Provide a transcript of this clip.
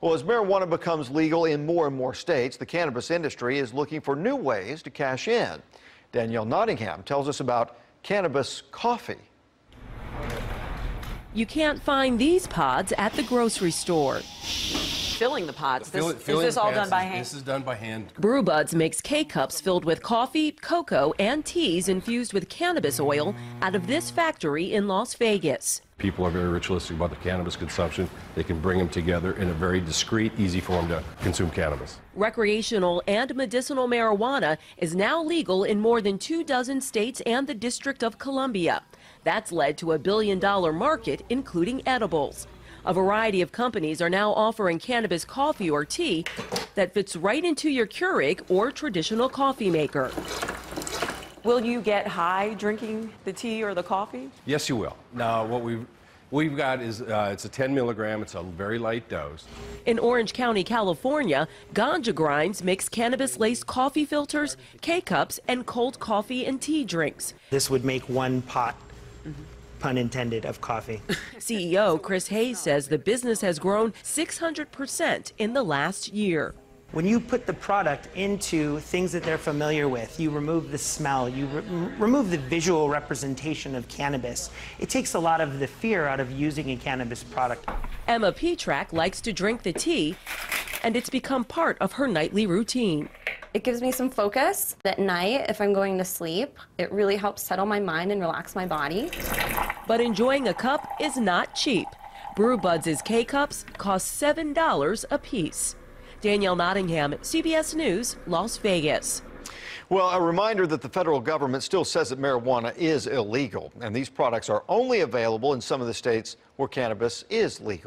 Well, as marijuana becomes legal in more and more states, the cannabis industry is looking for new ways to cash in. Danielle Nottingham tells us about cannabis coffee. You can't find these pods at the grocery store filling the pots. this, is this all done by hand? This is done by hand. Brew Buds makes K-cups filled with coffee, cocoa, and teas infused with cannabis oil out of this factory in Las Vegas. People are very ritualistic about the cannabis consumption. They can bring them together in a very discreet, easy form to consume cannabis. Recreational and medicinal marijuana is now legal in more than two dozen states and the District of Columbia. That's led to a billion dollar market, including edibles. A variety of companies are now offering cannabis coffee or tea that fits right into your Keurig or traditional coffee maker. Will you get high drinking the tea or the coffee? Yes, you will. Now, what we've We've got is uh, it's a 10 milligram, it's a very light dose. In Orange County, California, ganja grinds makes cannabis laced coffee filters, K cups, and cold coffee and tea drinks. This would make one pot mm-hmm pun intended, of coffee. CEO Chris Hayes says the business has grown 600% in the last year. When you put the product into things that they're familiar with, you remove the smell, you re remove the visual representation of cannabis. It takes a lot of the fear out of using a cannabis product. Emma Petrak likes to drink the tea, and it's become part of her nightly routine. It gives me some focus at night if I'm going to sleep. It really helps settle my mind and relax my body. But enjoying a cup is not cheap. Brewbuds' K cups cost $7 a piece. Danielle Nottingham, CBS News, Las Vegas. Well, a reminder that the federal government still says that marijuana is illegal, and these products are only available in some of the states where cannabis is legal.